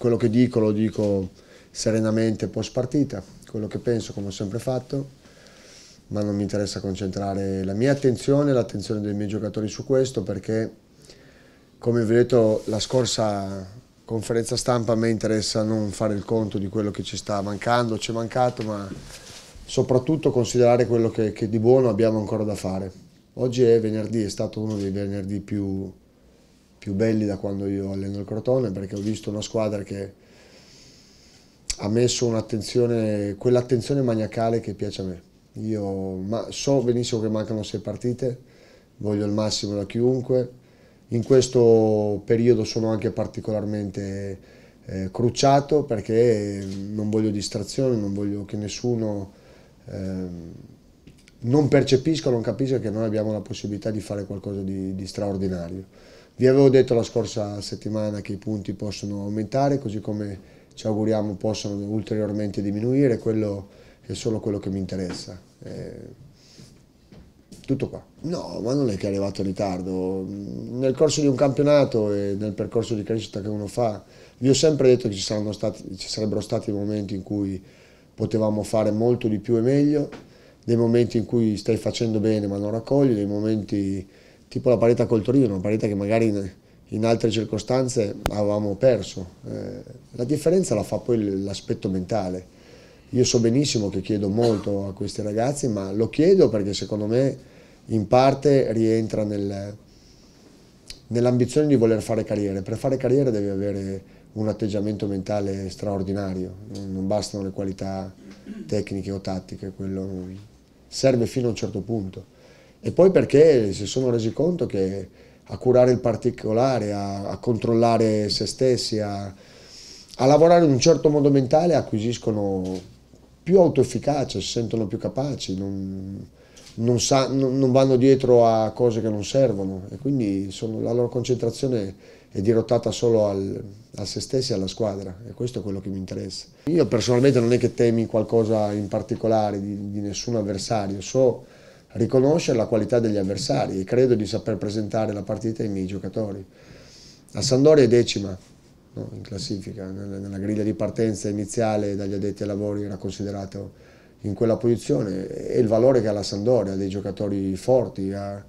quello che dico lo dico serenamente post partita, quello che penso come ho sempre fatto, ma non mi interessa concentrare la mia attenzione e l'attenzione dei miei giocatori su questo perché come vi ho detto la scorsa conferenza stampa a me interessa non fare il conto di quello che ci sta mancando, ci è mancato, ma soprattutto considerare quello che, che di buono abbiamo ancora da fare. Oggi è venerdì, è stato uno dei venerdì più, più belli da quando io alleno il Crotone perché ho visto una squadra che ha messo un'attenzione, quell'attenzione maniacale che piace a me. Io so benissimo che mancano sei partite, voglio il massimo da chiunque. In questo periodo sono anche particolarmente eh, cruciato perché mm, non voglio distrazioni, non voglio che nessuno eh, non percepisca, non capisca che noi abbiamo la possibilità di fare qualcosa di, di straordinario. Vi avevo detto la scorsa settimana che i punti possono aumentare, così come ci auguriamo possano ulteriormente diminuire, quello è solo quello che mi interessa. Eh, tutto qua. No, ma non è che è arrivato in ritardo. Nel corso di un campionato e nel percorso di crescita che uno fa, vi ho sempre detto che ci, stati, ci sarebbero stati momenti in cui potevamo fare molto di più e meglio, dei momenti in cui stai facendo bene ma non raccogli, dei momenti tipo la parità col Torino, una parità che magari in, in, altre circostanze avevamo perso. Eh, la differenza la fa poi l'aspetto mentale. Io so benissimo che chiedo molto a questi ragazzi, ma lo chiedo perché secondo me in parte rientra nel, nell'ambizione di voler fare carriera. Per fare carriera devi avere un atteggiamento mentale straordinario, non bastano le qualità tecniche o tattiche, quello serve fino a un certo punto e poi perché si sono resi conto che a curare il particolare, a, a controllare se stessi, a, a, lavorare in un certo modo mentale acquisiscono più autoefficacia, si sentono più capaci, non, non, sa, non, non vanno dietro a cose che non servono e quindi sono, la loro concentrazione è dirottata solo al, a se stessi e alla squadra e questo è quello che mi interessa. Io personalmente non è che temi qualcosa in particolare di, di nessun avversario, so riconoscere la qualità degli avversari e credo di saper presentare la partita ai miei giocatori. La Sandoria è decima no, in classifica, nella griglia di partenza iniziale dagli addetti ai lavori era considerato in quella posizione e il valore che ha la Sandoria, dei giocatori forti, ha,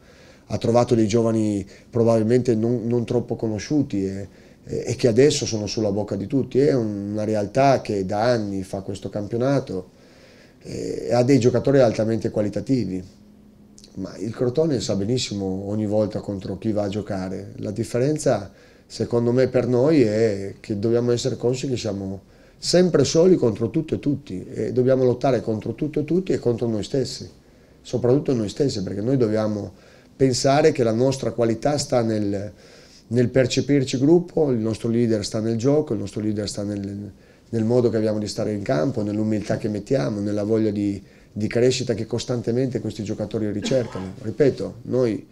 ha trovato dei giovani probabilmente non, non troppo conosciuti e, e, e, che adesso sono sulla bocca di tutti. È una realtà che da anni fa questo campionato eh, e ha dei giocatori altamente qualitativi ma il Crotone sa benissimo ogni volta contro chi va a giocare. La differenza, secondo me, per noi è che dobbiamo essere consci che siamo sempre soli contro tutto e tutti e dobbiamo lottare contro tutto e tutti e contro noi stessi, soprattutto noi stessi, perché noi dobbiamo pensare che la nostra qualità sta nel, nel percepirci gruppo, il nostro leader sta nel gioco, il nostro leader sta nel, nel modo che abbiamo di stare in campo, nell'umiltà che mettiamo, nella voglia di di crescita che costantemente questi giocatori ricercano. Ripeto, noi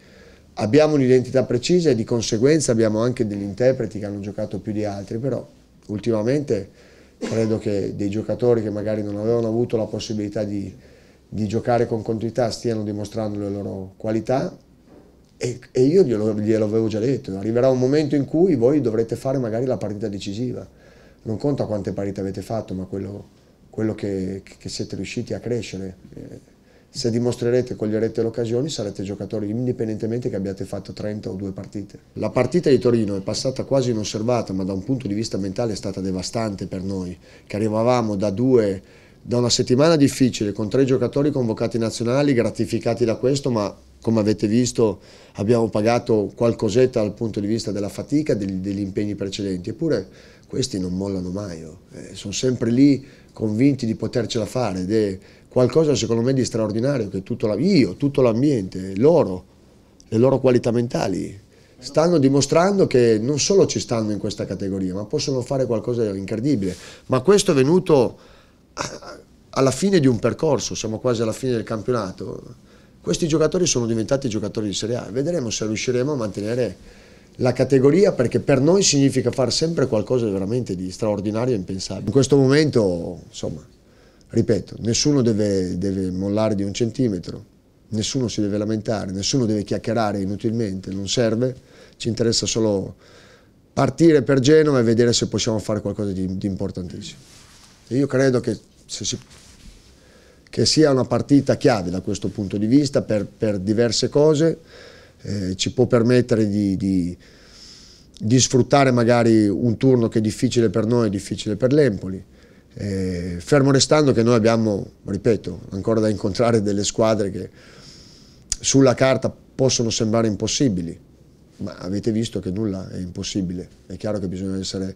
abbiamo un'identità precisa e di conseguenza abbiamo anche degli interpreti che hanno giocato più di altri, però ultimamente credo che dei giocatori che magari non avevano avuto la possibilità di, di giocare con continuità stiano dimostrando le loro qualità e, e io glielo, glielo avevo già detto, arriverà un momento in cui voi dovrete fare magari la partita decisiva, non conta quante partite avete fatto, ma quello quello che, che siete riusciti a crescere. Eh, se dimostrerete, coglierete le occasioni, sarete giocatori indipendentemente che abbiate fatto 30 o due partite. La partita di Torino è passata quasi inosservata, ma da un punto di vista mentale è stata devastante per noi, che arrivavamo da due da una settimana difficile con tre giocatori convocati nazionali, gratificati da questo, ma come avete visto abbiamo pagato qualcosetta dal punto di vista della fatica, degli, degli impegni precedenti. Eppure questi non mollano mai, oh. eh, sono sempre lì convinti di potercela fare ed è qualcosa secondo me di straordinario che tutto la, io, tutto l'ambiente, loro, le loro qualità mentali stanno dimostrando che non solo ci stanno in questa categoria ma possono fare qualcosa di incredibile, ma questo è venuto alla fine di un percorso, siamo quasi alla fine del campionato, questi giocatori sono diventati giocatori di Serie A, vedremo se riusciremo a mantenere la categoria perché per noi significa fare sempre qualcosa veramente di straordinario e impensabile. In questo momento, insomma, ripeto, nessuno deve, deve mollare di un centimetro, nessuno si deve lamentare, nessuno deve chiacchierare inutilmente, non serve, ci interessa solo partire per Genova e vedere se possiamo fare qualcosa di, di importantissimo. E io credo che, si, che, sia una partita chiave da questo punto di vista per, per diverse cose, eh, ci può permettere di, di, di, sfruttare magari un turno che è difficile per noi, difficile per l'Empoli. Eh, fermo restando che noi abbiamo, ripeto, ancora da incontrare delle squadre che sulla carta possono sembrare impossibili, ma avete visto che nulla è impossibile. È chiaro che bisogna essere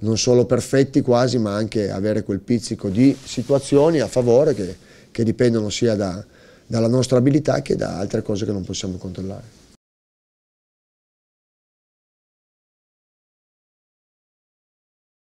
non solo perfetti quasi, ma anche avere quel pizzico di situazioni a favore che, che dipendono sia da, dalla nostra abilità che da altre cose che non possiamo controllare.